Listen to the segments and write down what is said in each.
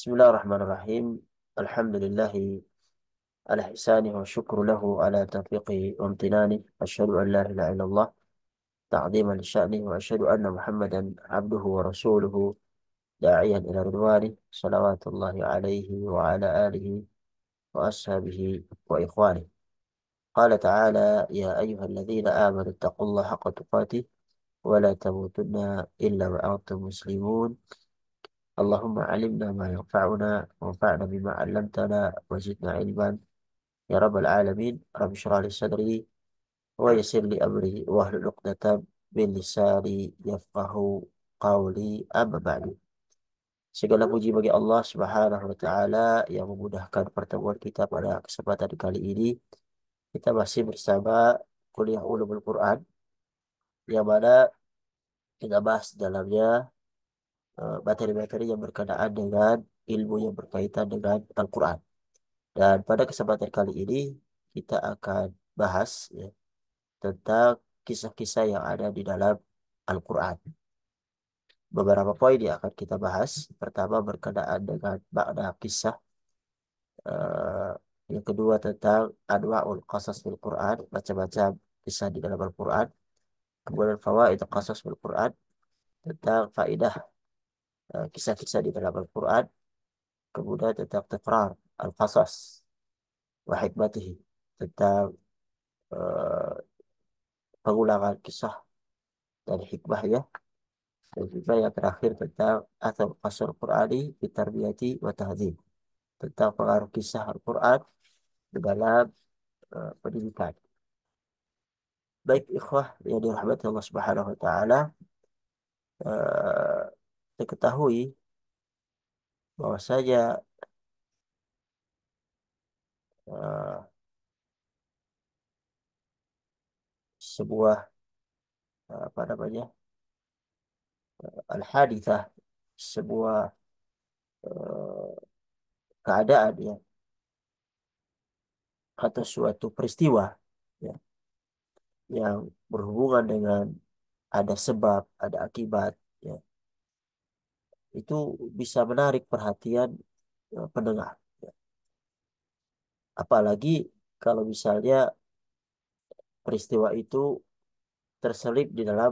بسم الله الرحمن الرحيم الحمد لله على إحسانه والشكر له على توفيقه وامتنانه أشهد أن لا إله إلا الله تعظيما لشأنه وأشهد أن محمدا عبده ورسوله داعيا إلى رضوانه صلوات الله عليه وعلى آله وأصحابه وإخوانه قال تعالى يا أيها الذين آمنوا اتقوا الله حق تقاته ولا تموتن إلا وأنتم مسلمون اللهم علمنا ما ينفعنا وانفعنا بما علمتنا وزدنا علما يا رب العالمين رب اشرح لي صدري ويسر لي امري واحلل عقدة من لساني yafqahu قولي اما بعد Segala puji bagi Allah Subhanahu wa taala yang memudahkan pertemuan kita pada kesempatan kali ini. Kita masih bersama kuliah ulumul Quran yang mana kita bahas dalamnya Eh, materi-materi yang berkenaan dengan ilmu yang berkaitan dengan Al-Quran. Dan pada kesempatan kali ini kita akan bahas ya, tentang kisah-kisah yang ada di dalam Al-Quran. Beberapa poin yang akan kita bahas. Pertama berkenaan dengan makna kisah. Uh, yang kedua tentang anwa'ul qasas Al Quran, macam-macam kisah di dalam Al-Quran. Kemudian fawaid qasas Al Quran tentang faidah Eh, kisah-kisah di dalam Al-Quran kemudian tentang tekrar al fasas wa hikmatihi tentang uh, pengulangan kisah dan hikmahnya dan juga yang terakhir tentang atau qasar Qur'ani bitarbiyati wa tahdhib tentang pengaruh kisah Al-Quran di dalam uh, pendidikan. Baik ikhwah yang dirahmati Allah Subhanahu wa taala diketahui bahwa saja uh, sebuah uh, apa namanya uh, al-hadithah sebuah uh, keadaan ya atau suatu peristiwa ya yang berhubungan dengan ada sebab, ada akibat ya itu bisa menarik perhatian eh, pendengar. Ya. Apalagi kalau misalnya peristiwa itu terselip di dalam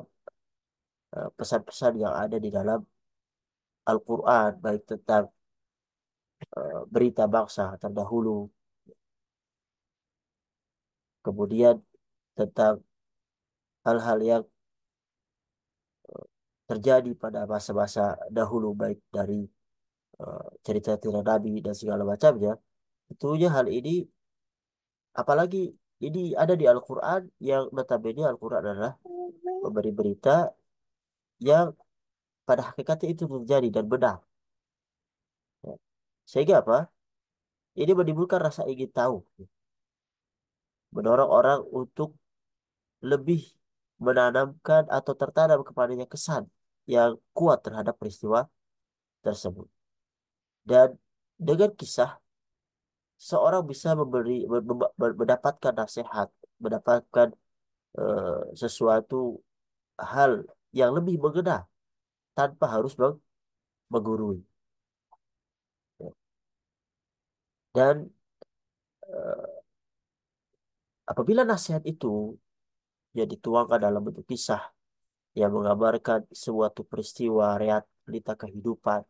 eh, pesan-pesan yang ada di dalam Al-Quran, baik tentang eh, berita bangsa terdahulu, ya. kemudian tentang hal-hal yang terjadi pada masa-masa dahulu baik dari cerita-cerita eh, Nabi dan segala macamnya tentunya hal ini apalagi ini ada di Al-Quran yang notabene Al-Quran adalah memberi berita yang pada hakikatnya itu terjadi dan benar ya. sehingga apa ini menimbulkan rasa ingin tahu mendorong orang untuk lebih menanamkan atau tertanam kepadanya kesan yang kuat terhadap peristiwa tersebut. Dan dengan kisah, seorang bisa memberi mendapatkan nasihat, mendapatkan eh, sesuatu hal yang lebih mengena tanpa harus meng menggurui. Dan eh, apabila nasihat itu yang dituangkan dalam bentuk kisah yang menggambarkan suatu peristiwa realita kehidupan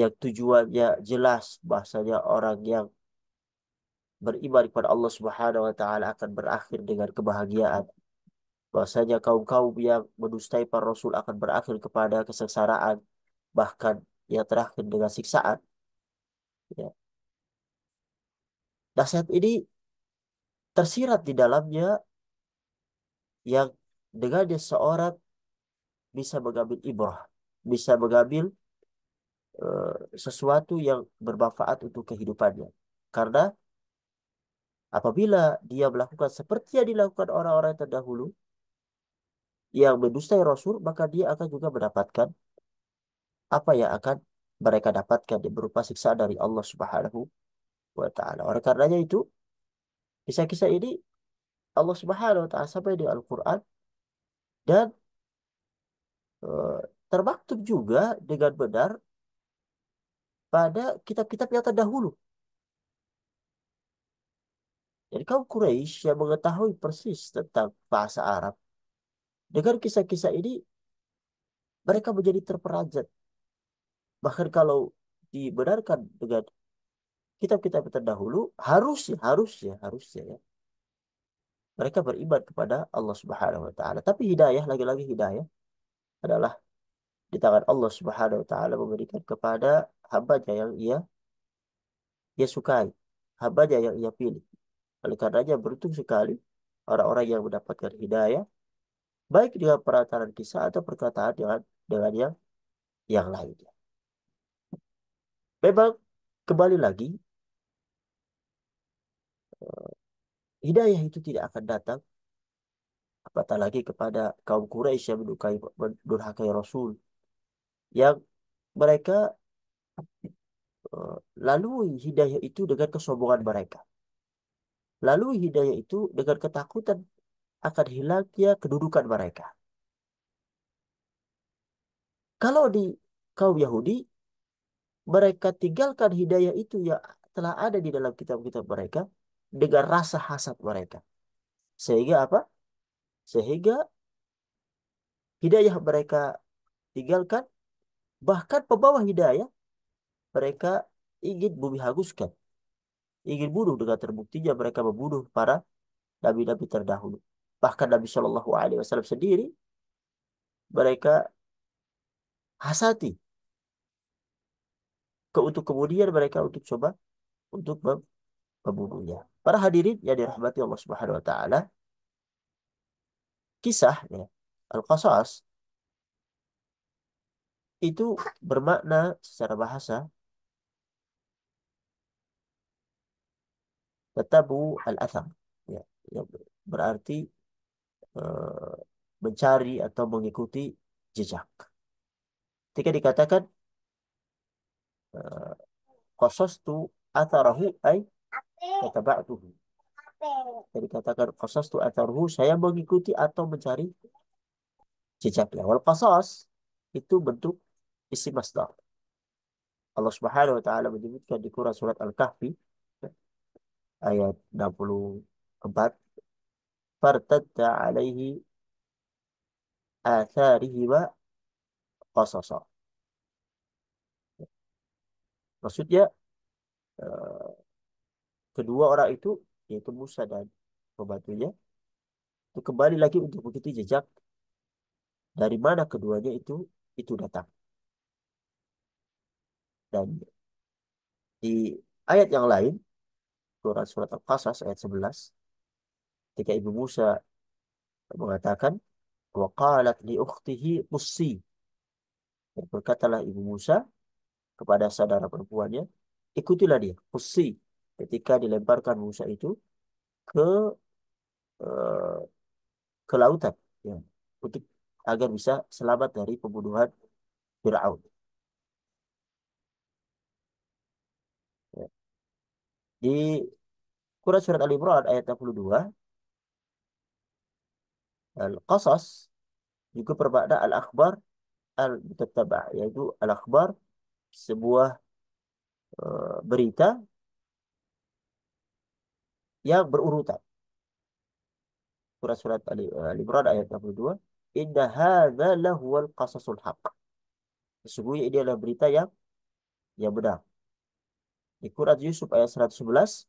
yang tujuannya jelas bahasanya orang yang beriman kepada Allah Subhanahu wa taala akan berakhir dengan kebahagiaan. Bahasanya kaum-kaum yang mendustai para rasul akan berakhir kepada kesengsaraan bahkan yang terakhir dengan siksaan. Ya. Nasihat ini tersirat di dalamnya yang dengan dia seorang bisa mengambil ibrah, bisa mengambil uh, sesuatu yang bermanfaat untuk kehidupannya. Karena apabila dia melakukan seperti yang dilakukan orang-orang terdahulu yang mendustai Rasul, maka dia akan juga mendapatkan apa yang akan mereka dapatkan berupa siksa dari Allah Subhanahu wa taala. Oleh karenanya itu kisah-kisah ini Allah Subhanahu wa taala sampai di Al-Qur'an dan uh, termaktub juga dengan benar pada kitab-kitab yang terdahulu. Jadi kaum Quraisy yang mengetahui persis tentang bahasa Arab, dengan kisah-kisah ini mereka menjadi terperanjat Bahkan kalau dibenarkan dengan kitab-kitab terdahulu, harusnya, harusnya, harusnya ya mereka beribad kepada Allah Subhanahu wa taala. Tapi hidayah lagi-lagi hidayah adalah di tangan Allah Subhanahu wa taala memberikan kepada hamba yang ia ia sukai, hamba yang ia pilih. Oleh karenanya beruntung sekali orang-orang yang mendapatkan hidayah baik dengan perantaran kisah atau perkataan dengan dengan yang yang lainnya. Memang kembali lagi eh, hidayah itu tidak akan datang. Apatah lagi kepada kaum Quraisy yang mendukai mendurhakai ya Rasul yang mereka eh, lalui hidayah itu dengan kesombongan mereka. Lalui hidayah itu dengan ketakutan akan hilangnya kedudukan mereka. Kalau di kaum Yahudi, mereka tinggalkan hidayah itu yang telah ada di dalam kitab-kitab mereka, dengan rasa hasad mereka. Sehingga apa? Sehingga hidayah mereka tinggalkan. Bahkan pembawa hidayah mereka ingin bumi haguskan. Ingin bunuh dengan terbuktinya mereka membunuh para nabi-nabi terdahulu. Bahkan Nabi Shallallahu Alaihi Wasallam sendiri mereka hasati ke untuk kemudian mereka untuk coba untuk membunuhnya. Para hadirin yang dirahmati Allah Subhanahu wa taala, kisah ya, Al-Qasas itu bermakna secara bahasa tatabu al-atham ya, yang berarti uh, mencari atau mengikuti jejak. Ketika dikatakan kosos eh, tu atharahu ay kata ba'duhu jadi katakan kosas tu atarhu, saya mengikuti atau mencari jejaknya wal kosas itu bentuk isi masdar Allah Subhanahu wa taala menyebutkan di Quran surat Al-Kahfi ya, ayat 64 fartadda alaihi wa qasasa ya. maksudnya eh, kedua orang itu yaitu Musa dan pembantunya itu kembali lagi untuk mengikuti jejak dari mana keduanya itu itu datang dan di ayat yang lain surat surat Al-Qasas ayat 11 ketika Ibu Musa mengatakan waqalat li ukhtihi qussi berkatalah Ibu Musa kepada saudara perempuannya ikutilah dia qussi ketika dilemparkan Musa itu ke eh, ke lautan ya untuk agar bisa selamat dari pembunuhan Firaun. Ya. Di Quran surat Al Imran ayat 22, Al-Qasas juga bermakna Al-Akhbar Al-Mutattabah yaitu Al-Akhbar sebuah uh, berita yang berurutan. Surat-surat Al-Imran eh, ayat 22 Inna hadha lahuwal qasasul haq. Sesungguhnya ini adalah berita yang yang benar. Di Quran Yusuf ayat 111.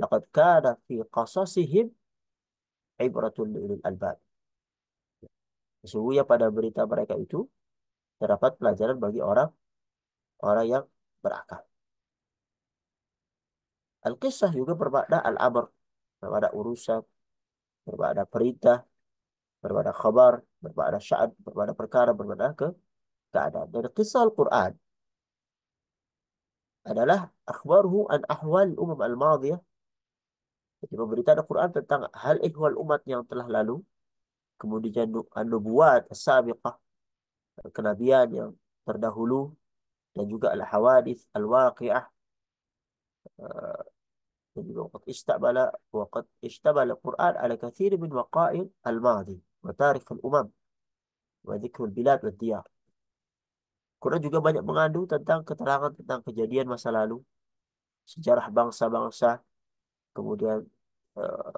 Laqad kana fi qasasihim ibratul li'ulil albab. Sesungguhnya pada berita mereka itu terdapat pelajaran bagi orang orang yang berakal. Al-Qisah juga berbada Al-Amr. berbada urusan. berbada perintah. berbada khabar. berbada syaat. berbada perkara. berbada ke keadaan. Dan kisah Al-Quran adalah akhbaruhu an ahwal umum al-madiyah. Jadi pemberitaan Al-Quran tentang hal ihwal umat yang telah lalu. Kemudian an-nubuat as-sabiqah. Kenabian yang terdahulu. Dan juga al-hawadith al-waqi'ah. Eh, ala kathir min waqa'il al القرآن wa كثير al-umam wa وتاريخ al bilad wa diyar Quran juga banyak mengandung tentang keterangan tentang kejadian masa lalu, sejarah bangsa-bangsa, kemudian uh,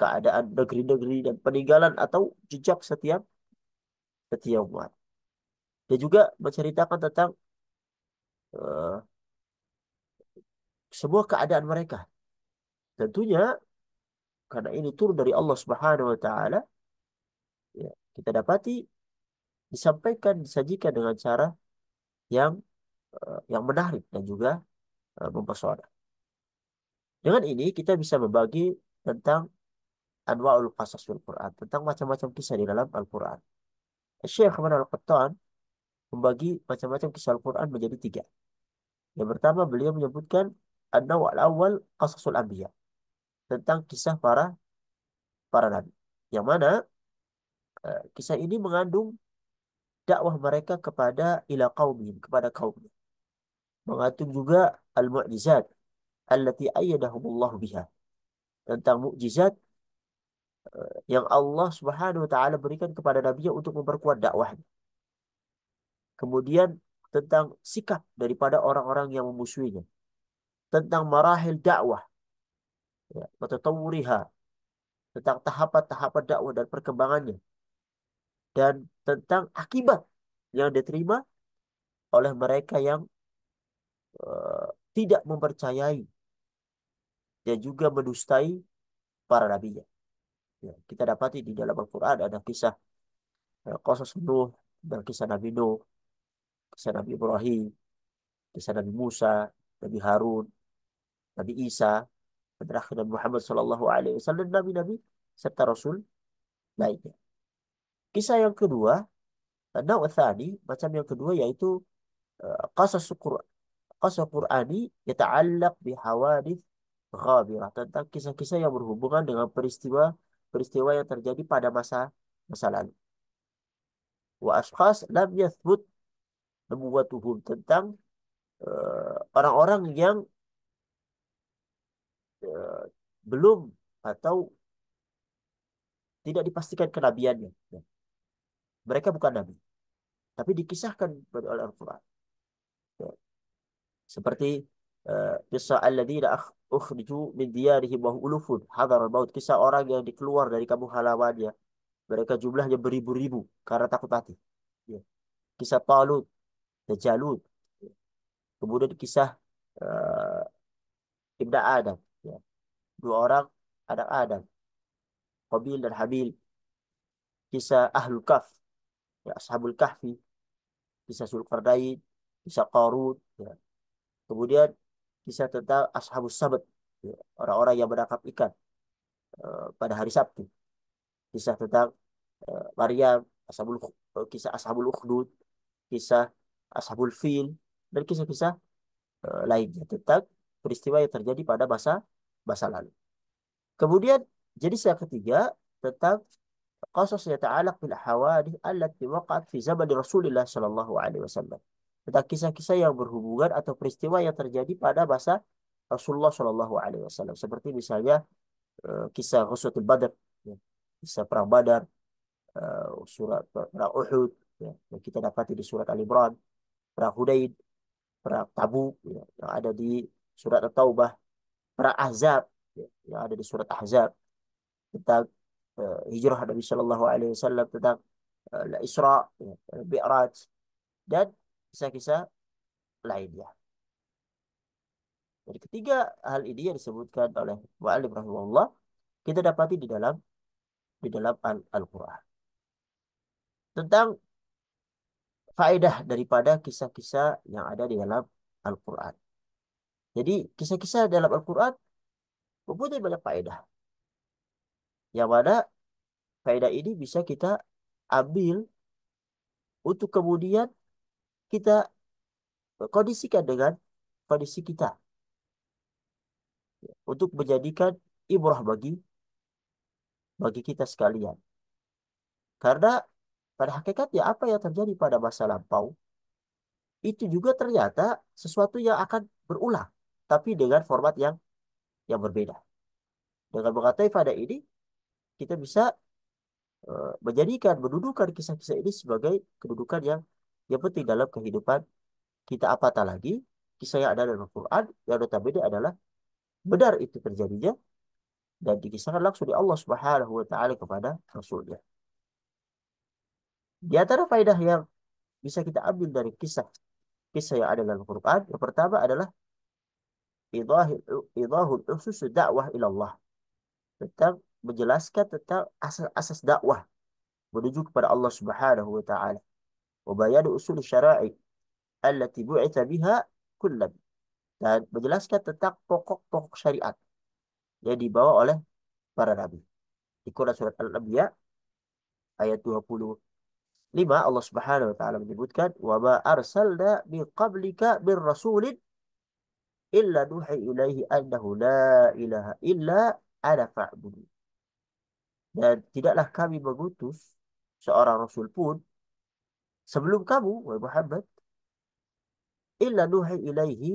keadaan negeri-negeri dan peninggalan atau jejak setiap setiap umat. Dia juga menceritakan tentang uh, semua keadaan mereka. Tentunya karena ini turun dari Allah Subhanahu wa taala ya, kita dapati disampaikan disajikan dengan cara yang uh, yang menarik dan juga uh, mempesona. Dengan ini kita bisa membagi tentang anwa'ul qasas fil Quran, tentang macam-macam kisah di dalam Al-Quran. Syekh Ahmad Al-Qattan membagi macam-macam kisah Al-Quran menjadi tiga. Yang pertama beliau menyebutkan an al-awwal qasasul anbiya. Tentang kisah para para nabi. Yang mana eh, kisah ini mengandung dakwah mereka kepada ila ini kepada kaumnya. Mengandung juga al-mu'jizat allati ayyadahumullah biha. Tentang mukjizat eh, yang Allah Subhanahu wa taala berikan kepada nabinya untuk memperkuat dakwahnya. Kemudian tentang sikap daripada orang-orang yang memusuhinya tentang marahil dakwah. Ya, watatawuriha. Tentang tahapan-tahapan dakwah dan perkembangannya. Dan tentang akibat yang diterima oleh mereka yang uh, tidak mempercayai dan juga mendustai para nabinya. Ya, kita dapati di dalam Al-Quran ada kisah ya, Qasas Nuh dan kisah Nabi Nuh, kisah Nabi Ibrahim, kisah Nabi Musa, Nabi Harun, Nabi Isa, dan terakhir Nabi Muhammad Shallallahu Alaihi Wasallam dan Nabi-Nabi serta Rasul lainnya. Kisah yang kedua, Nau Thani, macam yang kedua yaitu eh, Qasas Quran. Qasas Qurani yata'allaq bihawadith ghabirah tentang kisah-kisah yang berhubungan dengan peristiwa peristiwa yang terjadi pada masa masa lalu. Wa ashkhas lam yathbut nubuwatuhum tentang eh, orang-orang uh, orang -orang yang Eh, belum atau tidak dipastikan kenabiannya. Mereka bukan nabi. Tapi dikisahkan oleh Al-Quran. Ya. Seperti eh, kisah alladzina ukhriju min diyarihim wa ulufun hadar maut kisah orang yang dikeluar dari kampung halawannya. mereka jumlahnya beribu-ribu karena takut mati ya. kisah Talut dan Jalut ya. kemudian kisah uh, Ibn Adam dua orang ada Adam. Qabil dan Habil. Kisah Ahlul Kaf. Ya, Ashabul Kahfi. Kisah Sulkarnain. Kisah Qarud, Ya. Kemudian kisah tentang Ashabul Sabat. Ya, orang-orang yang menangkap ikan uh, pada hari Sabtu. Kisah tentang uh, Maryam. Ashabul, uh, kisah Ashabul Ukhdud. Kisah Ashabul Fil. Dan kisah-kisah uh, lainnya tentang peristiwa yang terjadi pada masa masa lalu. Kemudian jenis yang ketiga tentang qasas taalak bil hawadith allati waqa'at fi zaman Rasulullah sallallahu alaihi wasallam. Tentang kisah-kisah yang berhubungan atau peristiwa yang terjadi pada masa Rasulullah Shallallahu Alaihi Wasallam seperti misalnya eh, kisah Rasulul Badar, ya. kisah perang Badar, eh, surat perang Uhud ya, yang kita dapati di surat Al Imran, perang Hudaid, perang Tabuk ya, yang ada di surat At-Taubah perang Ahzab ya, yang ada di surat Ahzab tentang uh, hijrah Nabi Shallallahu Alaihi Wasallam tentang uh, Isra, ya, Mi'raj dan kisah-kisah lainnya. Jadi ketiga hal ini yang disebutkan oleh Mu'alim rahimahullah kita dapati di dalam di dalam Al-Qur'an. Tentang faedah daripada kisah-kisah yang ada di dalam Al-Qur'an. Jadi kisah-kisah dalam Al-Quran mempunyai banyak faedah. Yang mana faedah ini bisa kita ambil untuk kemudian kita kondisikan dengan kondisi kita. Untuk menjadikan ibrah bagi bagi kita sekalian. Karena pada hakikatnya apa yang terjadi pada masa lampau itu juga ternyata sesuatu yang akan berulang tapi dengan format yang yang berbeda. Dengan mengatai pada ini, kita bisa eh, menjadikan, mendudukan kisah-kisah ini sebagai kedudukan yang yang penting dalam kehidupan kita apatah lagi kisah yang ada dalam Al-Quran yang notabene adalah benar itu terjadinya dan dikisahkan langsung di Allah Subhanahu wa taala kepada rasulnya. Di antara faedah yang bisa kita ambil dari kisah kisah yang ada dalam Al-Quran, yang pertama adalah idahul usus dakwah ilallah. Tetap menjelaskan tentang asas-asas dakwah menuju kepada Allah Subhanahu wa taala. Wa bayan usul syara'i allati bu'itha biha kullab. Dan menjelaskan tentang pokok-pokok syariat yang dibawa oleh para nabi. Di Quran surat Al-Anbiya ayat lima Allah Subhanahu wa taala menyebutkan wa ma arsalna min qablika bir rasulin illa duhi ilaihi annahu la ilaha illa ana fa'budu. Dan tidaklah kami mengutus seorang rasul pun sebelum kamu, wahai Muhammad, illa duhi ilaihi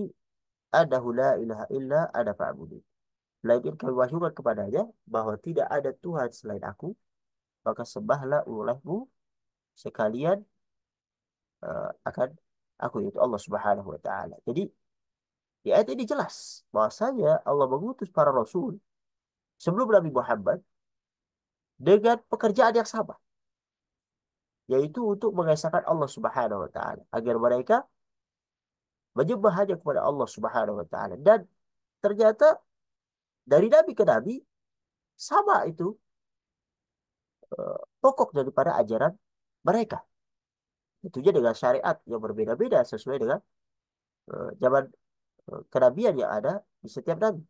annahu la ilaha illa ana fa'budu. lain kami wahyukan kepadanya bahwa tidak ada Tuhan selain aku, maka sembahlah olehmu sekalian uh, akan aku yaitu Allah Subhanahu wa taala. Jadi di ayat ini jelas bahwasanya Allah mengutus para rasul sebelum Nabi Muhammad dengan pekerjaan yang sama yaitu untuk mengesahkan Allah Subhanahu wa taala agar mereka menyembah hanya kepada Allah Subhanahu wa taala dan ternyata dari nabi ke nabi sama itu eh, pokok daripada ajaran mereka tentunya dengan syariat yang berbeda-beda sesuai dengan eh, zaman Eh, kerabian yang ada di setiap nabi.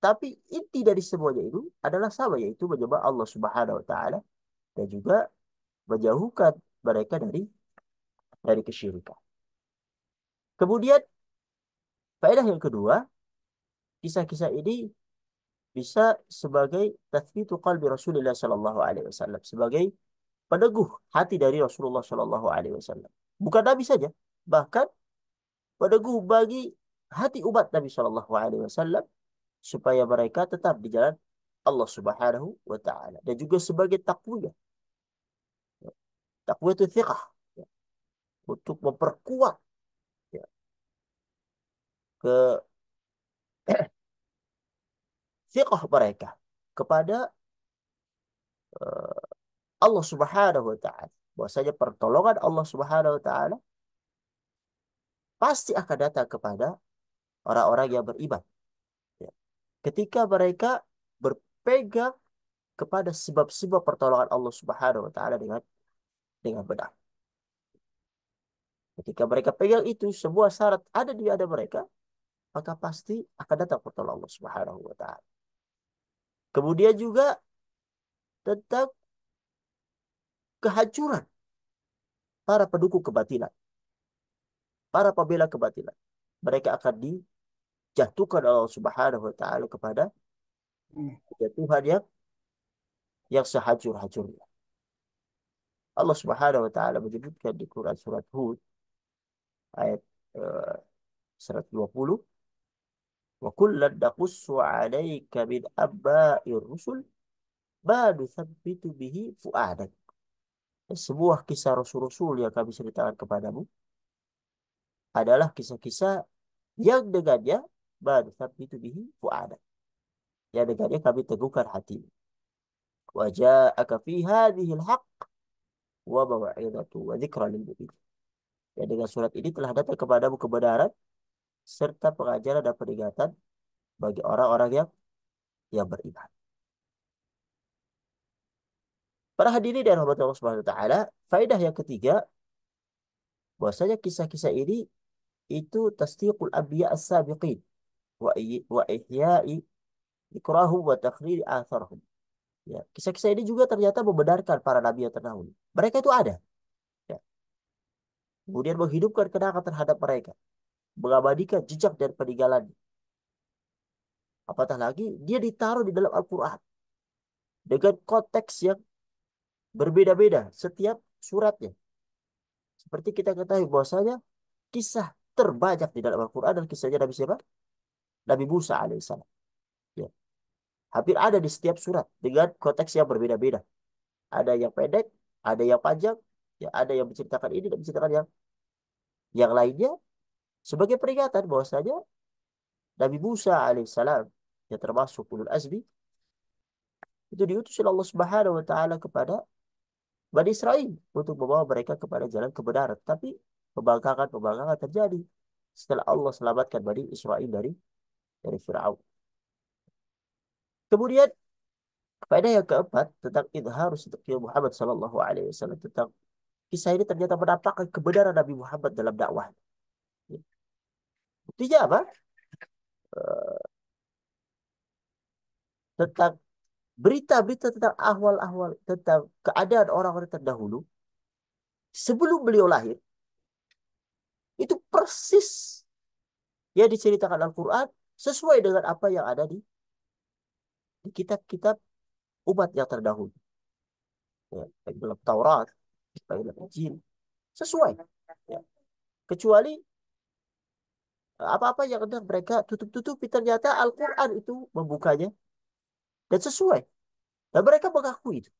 Tapi inti dari semuanya itu adalah sama yaitu menyembah Allah Subhanahu wa taala dan juga menjauhkan mereka dari dari kesyirikan. Kemudian faedah yang kedua, kisah-kisah ini bisa sebagai tathbitu qalbi Rasulullah sallallahu alaihi wasallam sebagai peneguh hati dari Rasulullah sallallahu alaihi wasallam. Bukan nabi saja, bahkan peneguh bagi hati umat Nabi Shallallahu Alaihi Wasallam supaya mereka tetap di jalan Allah Subhanahu Wa Taala dan juga sebagai takwiyah takwa itu thiqah ya. untuk memperkuat ya. ke thiqah mereka kepada uh, Allah Subhanahu Wa Taala bahwasanya pertolongan Allah Subhanahu Wa Taala pasti akan datang kepada orang-orang yang beriman. Ya. Ketika mereka berpegang kepada sebab-sebab pertolongan Allah Subhanahu wa taala dengan dengan benar. Ketika mereka pegang itu sebuah syarat ada di ada mereka, maka pasti akan datang pertolongan Allah Subhanahu wa taala. Kemudian juga tentang kehancuran para pendukung kebatilan, para pembela kebatilan. Mereka akan di jatuhkan Allah Subhanahu wa taala kepada ya hmm. Tuhan yang yang sehajur-hajurnya. Allah Subhanahu wa taala menyebutkan di Quran surat Hud ayat eh, uh, 120 wa kullad naqussu 'alaika min abba'ir rusul ba'du nuthabbitu bihi fu'adak sebuah kisah rasul-rasul yang kami ceritakan kepadamu adalah kisah-kisah yang dengannya bal tsabitu bihi fuadak. Ya dengannya kami teguhkan hati wajah ja'aka fi hadhihi al-haq wa maw'idatu wa dzikra lil mu'minin. Ya dengan surat ini telah datang kepadamu kebenaran serta pengajaran dan peringatan bagi orang-orang yang yang beriman. Para hadirin dan rahmat Allah Subhanahu wa taala, faedah yang ketiga bahwasanya kisah-kisah ini itu tasdiqul anbiya as-sabiqin wa ikrahu wa takhriri atharhum. Ya, kisah-kisah ini juga ternyata membenarkan para nabi yang terdahulu. Mereka itu ada. Ya. Kemudian menghidupkan kenangan terhadap mereka. Mengabadikan jejak dan peninggalannya. Apatah lagi, dia ditaruh di dalam Al-Quran. Dengan konteks yang berbeda-beda setiap suratnya. Seperti kita ketahui bahwasanya kisah terbanyak di dalam Al-Quran dan kisahnya Nabi siapa? Nabi Musa alaihissalam. Ya. Hampir ada di setiap surat dengan konteks yang berbeda-beda. Ada yang pendek, ada yang panjang, ya ada yang menceritakan ini dan menceritakan yang yang lainnya sebagai peringatan bahwasanya Nabi Musa alaihissalam yang termasuk ulul azmi itu diutus oleh Allah Subhanahu wa taala kepada Bani Israel untuk membawa mereka kepada jalan kebenaran tapi pembangkangan-pembangkangan terjadi setelah Allah selamatkan Bani Israel dari dari Firaun. Kemudian faedah yang keempat tentang idhar sidqiyah Muhammad sallallahu alaihi wasallam tentang kisah ini ternyata mendapatkan kebenaran Nabi Muhammad dalam dakwah. Buktinya apa? Eh, tentang berita-berita tentang ahwal-ahwal tentang keadaan orang-orang terdahulu sebelum beliau lahir itu persis yang diceritakan Al-Quran sesuai dengan apa yang ada di di kitab-kitab umat yang terdahulu. Ya, baik dalam Taurat, baik dalam Injil, sesuai. Ya. Kecuali eh, apa-apa yang hendak mereka tutup-tutupi ternyata Al-Quran itu membukanya dan sesuai. Dan mereka mengakui itu.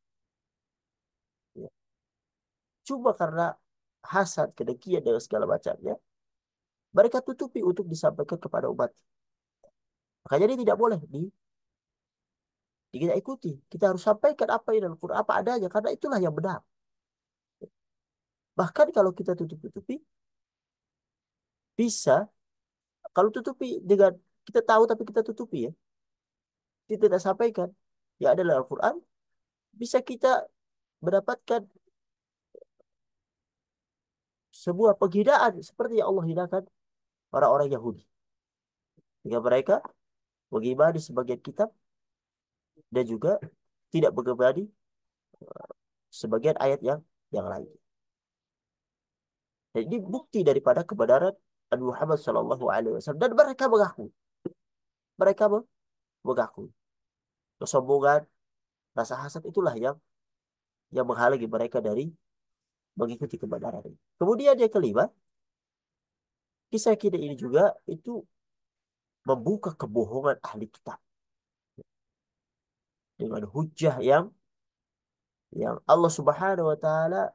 Ya. Cuma karena hasad, kedekian, dan segala macamnya, mereka tutupi untuk disampaikan kepada umat. Makanya dia tidak boleh di, kita ikuti. Kita harus sampaikan apa yang dalam Quran, apa adanya. Karena itulah yang benar. Bahkan kalau kita tutup-tutupi, bisa. Kalau tutupi dengan, kita tahu tapi kita tutupi ya. Kita tidak sampaikan. Ya adalah Al-Quran. Bisa kita mendapatkan sebuah penghinaan seperti yang Allah hinakan orang-orang Yahudi. Sehingga mereka bergibah di sebagian kitab dan juga tidak bergibah eh, sebagian ayat yang yang lain. Dan ini bukti daripada kebenaran Nabi Muhammad Shallallahu Alaihi Wasallam dan mereka mengaku, mereka mengaku kesombongan, rasa hasad itulah yang yang menghalangi mereka dari mengikuti kebenaran ini. Kemudian yang kelima, kisah kita ini juga itu membuka kebohongan ahli kitab dengan hujah yang yang Allah Subhanahu wa taala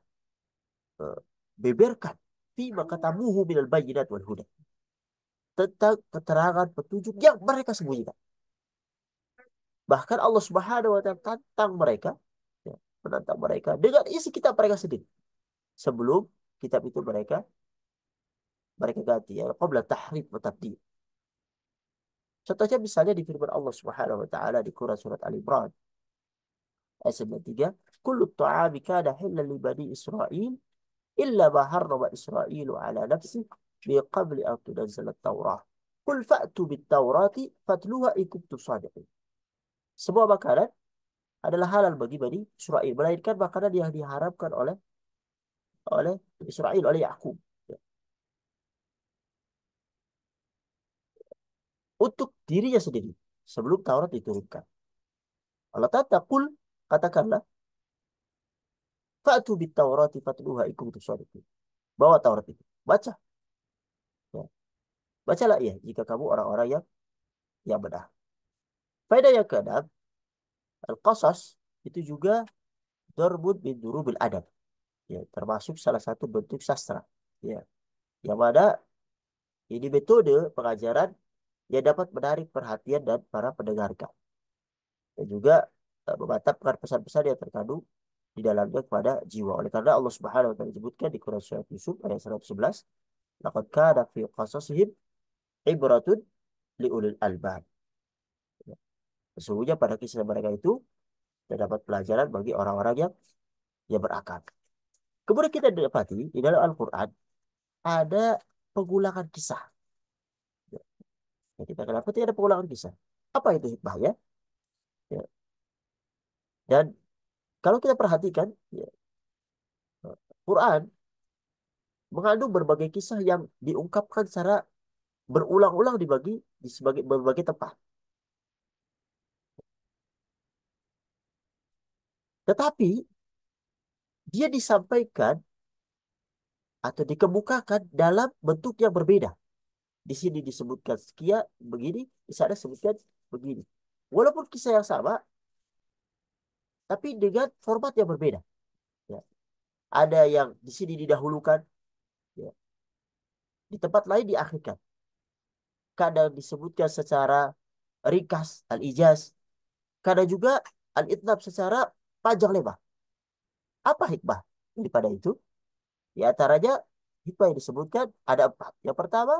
e, beberkan fima katamuhu minal bayyinat wal huda tentang keterangan petunjuk yang mereka sembunyikan. Bahkan Allah Subhanahu wa taala tantang mereka ya, menantang mereka dengan isi kitab mereka sendiri. Sebelum kitab itu mereka mereka ganti ya qabla tahrif wa tabdil. Contohnya misalnya di firman Allah Subhanahu wa taala di Quran surat Al Imran ayat 93, "Kullu ta'ami kana halal li bani Israil illa ma harrama Israilu ala nafsi bi qabli an tunzala at-Taurah." Qul fa'tu bit-Taurati fatluha in kuntum sadiqin. Semua makanan adalah halal bagi Bani Israel. Melainkan makanan yang diharapkan oleh oleh Israel, oleh Yakub. untuk dirinya sendiri sebelum Taurat diturunkan. Allah Ta'ala kul katakanlah Fa'tu bit Taurat fatluha ikum tusadiqun. Bawa Taurat itu. Baca. Ya. Bacalah ya jika kamu orang-orang yang yang benar. Faedah yang keenam, Al-Qasas itu juga darbun bin durubil adab. Ya, termasuk salah satu bentuk sastra. Ya. Yang mana ini metode pengajaran dia dapat menarik perhatian dan para pendengarnya. Dan juga eh, memantapkan pesan-pesan yang terkandung di dalamnya kepada jiwa. Oleh karena Allah Subhanahu wa taala disebutkan di Quran surat Yusuf ayat 111, "Laqad kana fi qasasihim ibratun liulil albab." Ya. Sesungguhnya pada kisah mereka itu terdapat pelajaran bagi orang-orang yang yang berakal. Kemudian kita dapati di dalam Al-Qur'an ada pengulangan kisah. Ya, kita akan dapati ada pengulangan kisah. Apa itu hikmah ya? Dan kalau kita perhatikan, ya, Quran mengandung berbagai kisah yang diungkapkan secara berulang-ulang dibagi di sebagai berbagai tempat. Tetapi dia disampaikan atau dikemukakan dalam bentuk yang berbeda. Di sini disebutkan sekian begini, di sana disebutkan begini. Walaupun kisah yang sama, tapi dengan format yang berbeda. Ya. Ada yang di sini didahulukan, ya. di tempat lain diakhirkan. Kadang disebutkan secara ringkas, al-ijaz. Kadang juga al-itnab secara panjang lebar. Apa hikmah daripada itu? Di antaranya hikmah yang disebutkan ada empat. Yang pertama,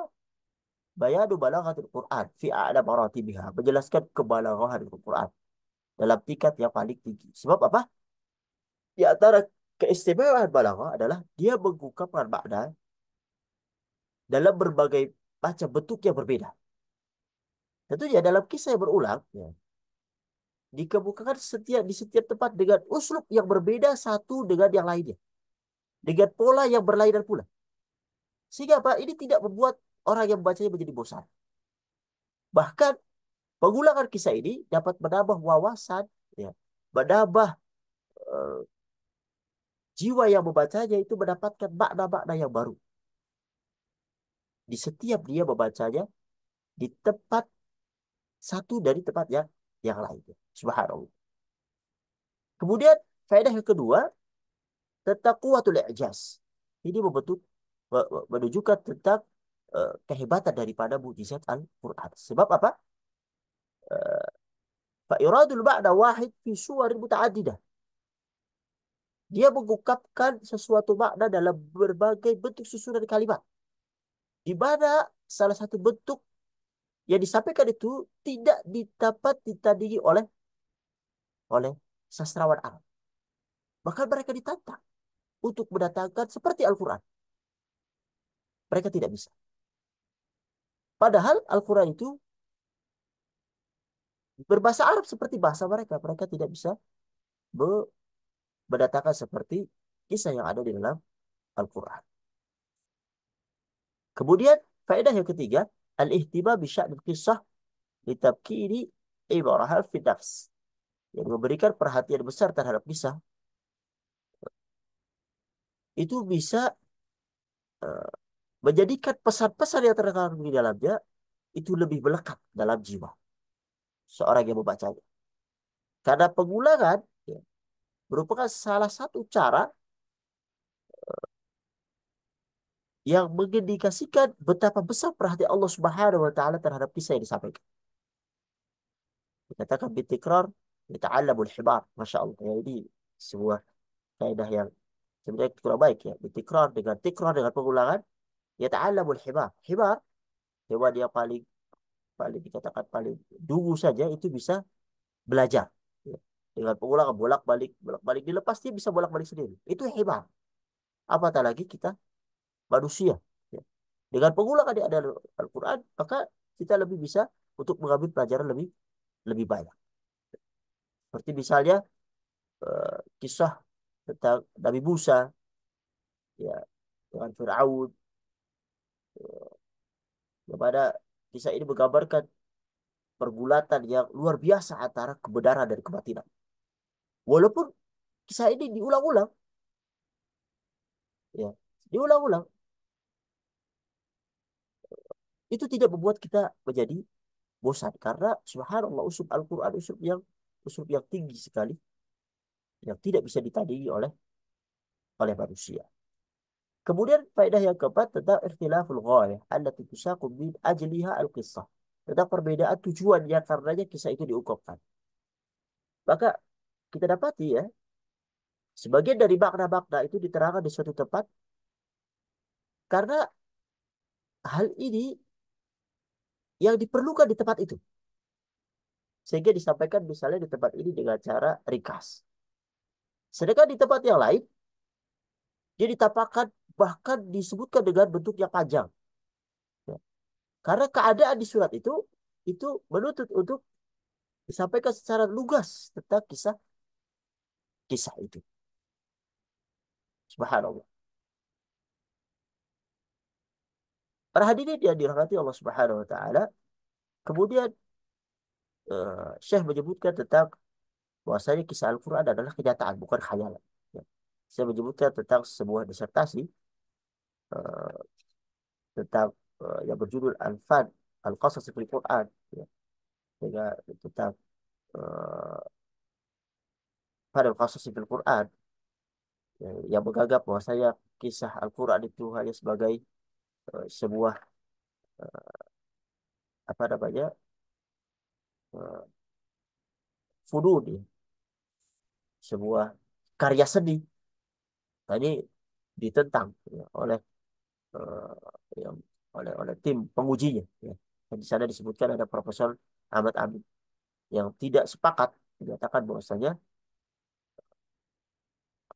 bayadu balaghatil Quran fi a'la maratibiha menjelaskan kebalaghahan Al-Quran dalam tingkat yang paling tinggi. Sebab apa? Di antara keistimewaan balaghah adalah dia mengungkapkan makna dalam berbagai macam bentuk yang berbeda. Tentunya dalam kisah yang berulang, ya, dikemukakan setiap di setiap tempat dengan uslub yang berbeda satu dengan yang lainnya. Dengan pola yang berlainan pula. Sehingga apa? Ini tidak membuat orang yang membacanya menjadi bosan. Bahkan pengulangan kisah ini dapat menambah wawasan, ya, menambah eh, jiwa yang membacanya itu mendapatkan makna-makna yang baru. Di setiap dia membacanya di tempat satu dari tempat yang yang lainnya. Subhanallah. Kemudian faedah yang kedua tentang kuatul ijaz. Ini membentuk menunjukkan tentang Eh, kehebatan daripada mukjizat Al-Quran. Sebab apa? Eh, fa Iradul ba'da wahid fi suwarin muta'addidah. Dia mengungkapkan sesuatu makna dalam berbagai bentuk susunan kalimat. Di mana salah satu bentuk yang disampaikan itu tidak dapat ditandingi oleh oleh sastrawan Arab. Maka mereka ditantang untuk mendatangkan seperti Al-Quran. Mereka tidak bisa. Padahal Al-Quran itu berbahasa Arab seperti bahasa mereka. Mereka tidak bisa berdatakan seperti kisah yang ada di dalam Al-Quran. Kemudian faedah yang ketiga, al-ihtiba bisa sya'nil kisah litabkiri ibarah al nafs. Yang memberikan perhatian besar terhadap kisah itu bisa eh, menjadikan pesan-pesan yang terkandung di dalamnya itu lebih melekat dalam jiwa seorang yang membacanya. Karena pengulangan ya, merupakan salah satu cara eh, yang mengindikasikan betapa besar perhatian Allah Subhanahu wa taala terhadap kisah yang disampaikan. Dikatakan bitikrar yata'allamul hibar. Masya Allah. Ya, ini sebuah kaidah yang sebenarnya kurang baik ya. Bitikrar dengan tikrar dengan pengulangan ya Yata'allamu al hebat hebat hewan dia paling paling dikatakan paling dugu saja itu bisa belajar. Dengan pengulangan bolak-balik, bolak-balik dilepas dia bisa bolak-balik sendiri. Itu apa Apatah lagi kita manusia. Dengan pengulangan dia ada Al-Quran, maka kita lebih bisa untuk mengambil pelajaran lebih lebih banyak. Seperti misalnya eh, kisah tentang Nabi Musa ya dengan Firaun kepada kisah ini menggambarkan pergulatan yang luar biasa antara kebenaran dan kebatinan. Walaupun kisah ini diulang-ulang. Ya, diulang-ulang. Itu tidak membuat kita menjadi bosan karena subhanallah usul Al-Qur'an usul yang usul yang tinggi sekali yang tidak bisa ditandingi oleh oleh manusia. Kemudian faedah yang keempat tentang ikhtilaful ghayah allati tusaqu min ajliha al-qissah. Tentang perbedaan tujuan yang karenanya kisah itu diungkapkan. Maka kita dapati ya, sebagian dari makna-makna itu diterangkan di suatu tempat karena hal ini yang diperlukan di tempat itu. Sehingga disampaikan misalnya di tempat ini dengan cara ringkas. Sedangkan di tempat yang lain, dia ditapakan bahkan disebutkan dengan bentuk yang panjang. Ya. Karena keadaan di surat itu itu menuntut untuk disampaikan secara lugas tentang kisah kisah itu. Subhanallah. Para hadirin yang dirahmati Allah Subhanahu wa taala, kemudian uh, Syekh menyebutkan tentang bahwasanya kisah Al-Qur'an adalah kenyataan bukan khayalan. Ya. Saya menyebutkan tentang sebuah disertasi Eh, tentang uh, eh, yang berjudul Al-Fad Al-Qasas fil Quran ya. Sehingga tentang uh, eh, pada Al-Qasas fil Quran ya, yang menganggap bahwa saya kisah Al-Quran itu hanya sebagai uh, sebuah uh, apa namanya uh, fudud ya. sebuah karya seni tadi nah, ditentang ya, oleh ya, oleh oleh tim pengujinya. Ya. di sana disebutkan ada Profesor Ahmad Amin yang tidak sepakat menyatakan bahwasanya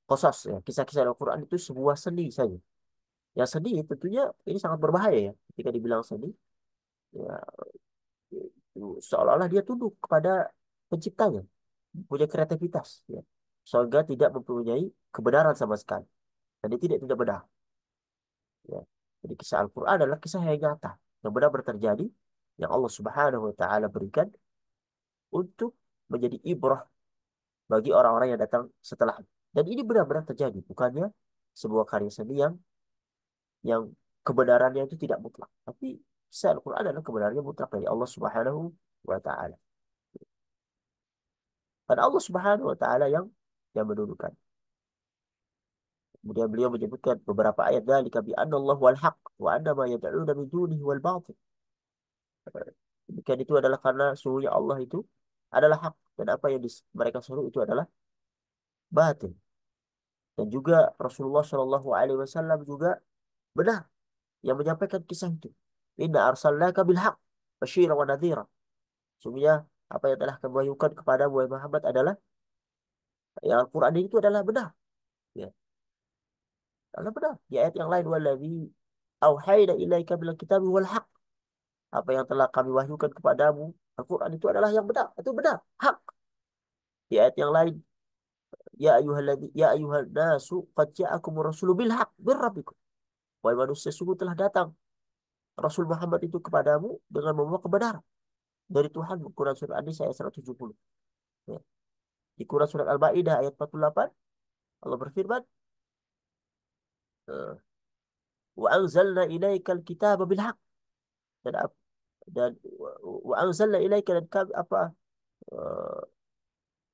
kosos ya kisah-kisah Al-Quran itu sebuah seni saja. Yang seni tentunya ini sangat berbahaya ya ketika dibilang seni ya seolah-olah dia tunduk kepada penciptanya punya kreativitas ya. Sehingga tidak mempunyai kebenaran sama sekali. jadi tidak tidak benar. Ya. Jadi kisah Al-Quran adalah kisah yang nyata yang benar-benar terjadi yang Allah Subhanahu wa taala berikan untuk menjadi ibrah bagi orang-orang yang datang setelah dan ini benar-benar terjadi bukannya sebuah karya seni yang yang kebenarannya itu tidak mutlak tapi kisah Al-Quran adalah kebenarannya mutlak dari Allah Subhanahu wa taala karena Allah Subhanahu wa taala yang yang menurunkan Kemudian beliau menyebutkan beberapa ayat dari kami Allah wal haq wa anna ma yad'una min dunihi wal batil. Demikian itu adalah karena suruhnya Allah itu adalah hak dan apa yang mereka suruh itu adalah batin Dan juga Rasulullah Shallallahu alaihi wasallam juga benar yang menyampaikan kisah itu. Inna arsalnaka bil haq basyiran wa nadhira. Sungguhnya apa yang telah kami wahyukan kepada Muhammad adalah yang Al-Qur'an itu adalah benar. Ya. Allah benar di ayat yang lain waladhi auhayna ilaika bil kitabi wal haq. Apa yang telah kami wahyukan kepadamu, Al-Qur'an itu adalah yang benar, itu benar, hak. Di ayat yang lain ya ayyuhalladzi ya ayyuhan nasu qad ja'akumur rasulu bil haq bir rabbikum. Wahai manusia sungguh telah datang Rasul Muhammad itu kepadamu dengan membawa kebenaran dari Tuhan Quran Surat An-Nisa ayat 170. Ya. Di Quran surat Al-Maidah ayat 48 Allah berfirman wa anzalna ilaikal kitaba bil haqq dan dan wa anzalna ilaikal apa eh,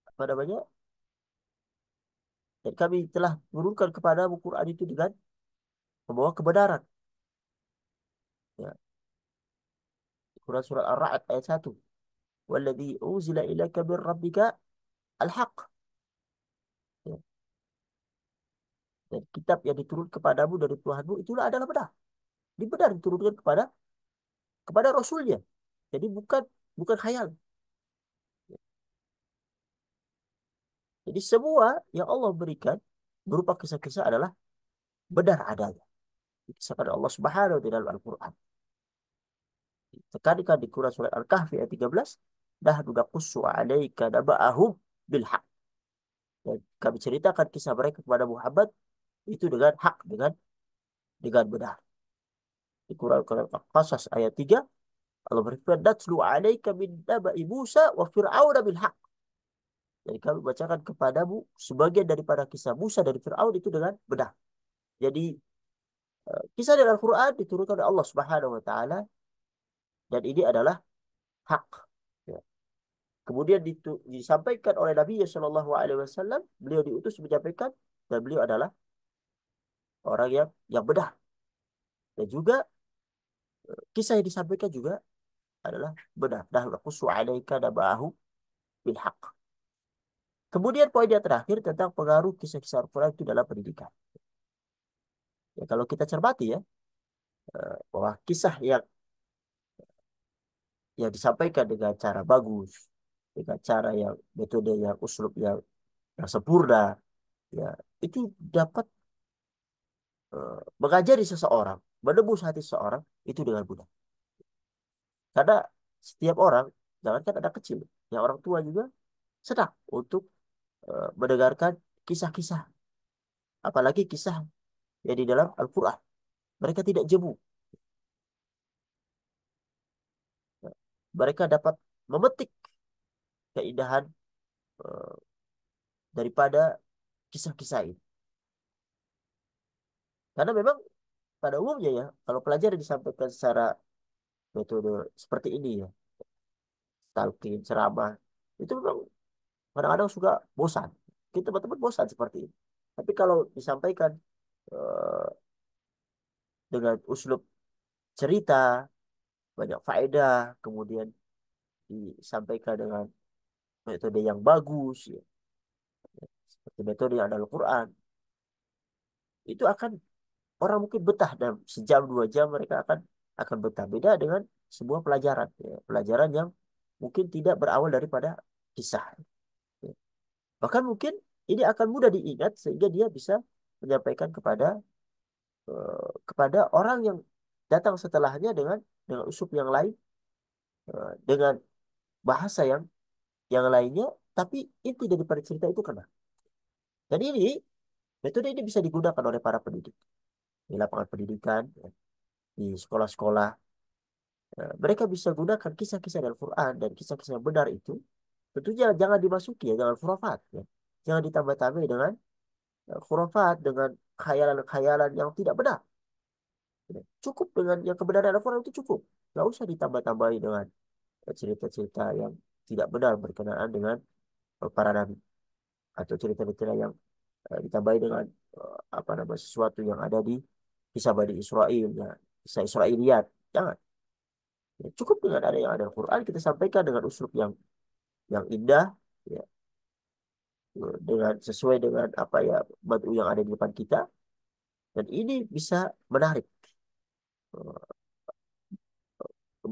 apa namanya dan kami telah menurunkan kepada Al-Quran itu dengan membawa kebenaran. Ya. Quran surah Ar-Ra'd ayat 1. Walladhi uzila ilaka bir rabbika al-haq. dari kitab yang diturunkan kepadamu dari Tuhanmu itulah adalah benar. Di benar diturunkan kepada kepada Rasulnya. Jadi bukan bukan khayal. Jadi semua yang Allah berikan berupa kisah-kisah adalah benar adanya. kisah Allah Subhanahu wa dalam Al-Qur'an. Tekankan di Quran surat Al-Kahfi ayat 13, duga kusu 'alaika naba'ahum bilhaq. Dan kami ceritakan kisah mereka kepada Muhammad itu dengan hak dengan dengan benar. Di Quran Quran Qasas ayat 3 Allah berfirman natlu alaika min naba'i Musa wa Fir'aun bil haq. Jadi kami bacakan kepadamu sebagian daripada kisah Musa dari Firaun itu dengan benar. Jadi eh, kisah dari Al-Qur'an diturunkan oleh Allah Subhanahu wa taala dan ini adalah hak. Ya. Kemudian disampaikan oleh Nabi Shallallahu Alaihi Wasallam, beliau diutus menyampaikan dan beliau adalah orang yang yang benar. Dan juga eh, kisah yang disampaikan juga adalah benar. dah kusu alaika bahu bil haq. Kemudian poin yang terakhir tentang pengaruh kisah-kisah Al-Quran itu dalam pendidikan. Ya, kalau kita cermati ya, eh, bahwa kisah yang yang disampaikan dengan cara bagus, dengan cara yang metode yang uslub yang, yang sempurna, ya itu dapat Eh, mengajari seseorang, menebus hati seseorang itu dengan mudah. Karena setiap orang, jangankan ada kecil, yang orang tua juga sedang untuk eh, mendengarkan kisah-kisah. Apalagi kisah yang di dalam Al-Quran. Mereka tidak jemu. Mereka dapat memetik keindahan eh, daripada kisah-kisah ini. Karena memang pada umumnya ya, kalau pelajaran disampaikan secara metode seperti ini ya, talqin, ceramah, itu memang kadang-kadang suka bosan. kita teman-teman bosan seperti ini. Tapi kalau disampaikan eh, dengan uslub cerita, banyak faedah, kemudian disampaikan dengan metode yang bagus, ya. seperti metode yang ada Al-Quran, itu akan orang mungkin betah dan sejam dua jam mereka akan akan betah beda dengan sebuah pelajaran ya. pelajaran yang mungkin tidak berawal daripada kisah ya. bahkan mungkin ini akan mudah diingat sehingga dia bisa menyampaikan kepada uh, kepada orang yang datang setelahnya dengan dengan usup yang lain uh, dengan bahasa yang yang lainnya tapi inti daripada cerita itu kena dan ini metode ini bisa digunakan oleh para pendidik di lapangan pendidikan, di sekolah-sekolah. Eh, mereka bisa gunakan kisah-kisah dalam Quran dan kisah-kisah yang benar itu. Tentunya jangan dimasuki ya, jangan khurafat. Ya. Jangan ditambah-tambah dengan eh, khurafat, dengan khayalan-khayalan yang tidak benar. Ya, cukup dengan yang kebenaran Al-Quran itu cukup. Gak usah ditambah-tambahi dengan eh, cerita-cerita yang tidak benar berkenaan dengan para nabi atau cerita-cerita yang ditambahi dengan apa nama sesuatu yang ada di kisah Bani Israel, ya, kisah Israeliat. Jangan. Ya, cukup dengan ada yang ada al Quran kita sampaikan dengan usul yang yang indah, ya. ya, dengan sesuai dengan apa ya batu yang ada di depan kita. Dan ini bisa menarik eh,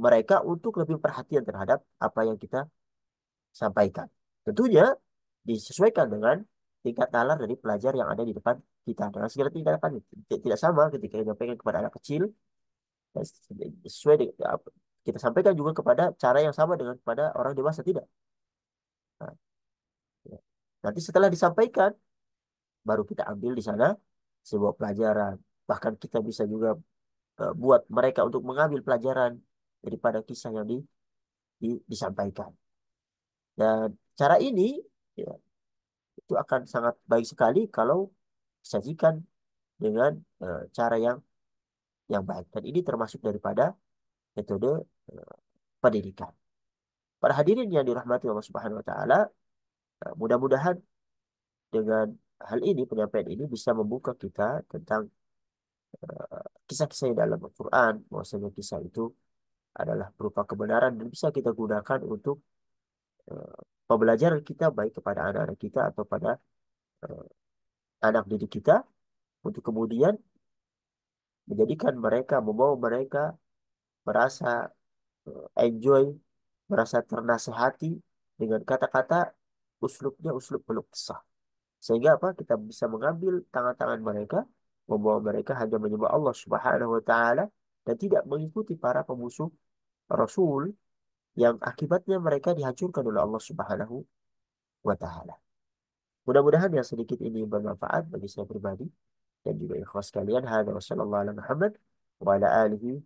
mereka untuk lebih perhatian terhadap apa yang kita sampaikan. Tentunya disesuaikan dengan tingkat nalar dari pelajar yang ada di depan kita. Dengan segala tindakan tidak sama ketika kita sampaikan kepada anak kecil, ya, sesuai dengan, ya, kita sampaikan juga kepada cara yang sama dengan kepada orang dewasa tidak. Nah, ya. Nanti setelah disampaikan, baru kita ambil di sana sebuah pelajaran. Bahkan kita bisa juga e, buat mereka untuk mengambil pelajaran daripada kisah yang di, di, disampaikan. Dan cara ini ya, itu akan sangat baik sekali kalau disajikan dengan uh, cara yang yang baik dan ini termasuk daripada metode uh, pendidikan. Para hadirin yang dirahmati Allah Subhanahu wa taala, uh, mudah-mudahan dengan hal ini penyampaian ini bisa membuka kita tentang kisah-kisah uh, dalam Al-Quran bahwasanya kisah itu adalah berupa kebenaran dan bisa kita gunakan untuk Eh, pembelajaran kita baik kepada anak-anak kita atau pada uh, anak didik kita untuk kemudian menjadikan mereka membawa mereka merasa uh, enjoy merasa ternasehati dengan kata-kata uslubnya uslub peluk kesah sehingga apa kita bisa mengambil tangan-tangan mereka membawa mereka hanya menyembah Allah Subhanahu wa taala dan tidak mengikuti para pemusuh Rasul yang akibatnya mereka dihancurkan oleh Allah Subhanahu wa taala. Mudah-mudahan yang sedikit ini bermanfaat bagi saya pribadi dan juga ikhlas kalian. Hada wa sallallahu ala Muhammad wa ala alihi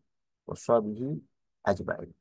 wa